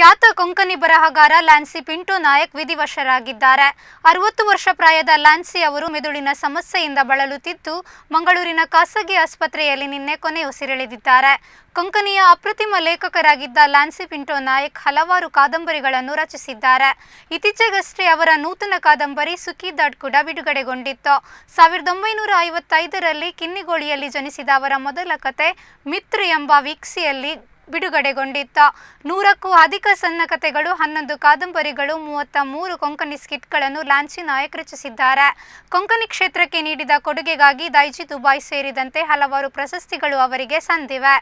ಖ್ಯಾತ ಕೊಂಕಣಿ ಬರಹಗಾರ ಲ್ಯಾನ್ಸಿ ಪಿಂಟು ನಾಯಕ್ ವಿಧಿವಶರಾಗಿದ್ದಾರೆ ಅರವತ್ತು ವರ್ಷ ಪ್ರಾಯದ ಲ್ಯಾನ್ಸಿ ಅವರು ಮೆದುಳಿನ ಸಮಸ್ಯೆಯಿಂದ ಬಳಲುತ್ತಿದ್ದು ಮಂಗಳೂರಿನ ಖಾಸಗಿ ಆಸ್ಪತ್ರೆಯಲ್ಲಿ ನಿನ್ನೆ ಉಸಿರೆಳೆದಿದ್ದಾರೆ ಕೊಂಕಣಿಯ ಅಪ್ರತಿಮ ಲೇಖಕರಾಗಿದ್ದ ಲ್ಯಾನ್ಸಿ ಪಿಂಟೋ ನಾಯಕ್ ಹಲವಾರು ಕಾದಂಬರಿಗಳನ್ನು ರಚಿಸಿದ್ದಾರೆ ಇತ್ತೀಚೆಗಷ್ಟೇ ಅವರ ನೂತನ ಕಾದಂಬರಿ ದಾಟ್ ಕೂಡ ಬಿಡುಗಡೆಗೊಂಡಿತ್ತು ಸಾವಿರದ ಒಂಬೈನೂರ ಐವತ್ತೈದರಲ್ಲಿ ಕಿನ್ನಿಗೋಳಿಯಲ್ಲಿ ಜನಿಸಿದ ಅವರ ಮೊದಲ ಕತೆ ಮಿತ್ರ ಎಂಬ ವೀಕ್ಷಿಯಲ್ಲಿ ಬಿಡುಗಡೆಗೊಂಡಿತ್ತ ನೂರಕ್ಕೂ ಅಧಿಕ ಸಣ್ಣ ಕಥೆಗಳು ಹನ್ನೊಂದು ಕಾದಂಬರಿಗಳು ಮೂವತ್ತ ಮೂರು ಕೊಂಕಣಿ ಸ್ಕಿಟ್ಗಳನ್ನು ಲಾಂಚಿ ನಾಯಕ್ ರಚಿಸಿದ್ದಾರೆ ಕೊಂಕಣಿ ಕ್ಷೇತ್ರಕ್ಕೆ ನೀಡಿದ ಕೊಡುಗೆಗಾಗಿ ದೈಜಿ ದುಬಾಯ್ ಸೇರಿದಂತೆ ಹಲವಾರು ಪ್ರಶಸ್ತಿಗಳು ಅವರಿಗೆ ಸಂದಿವೆ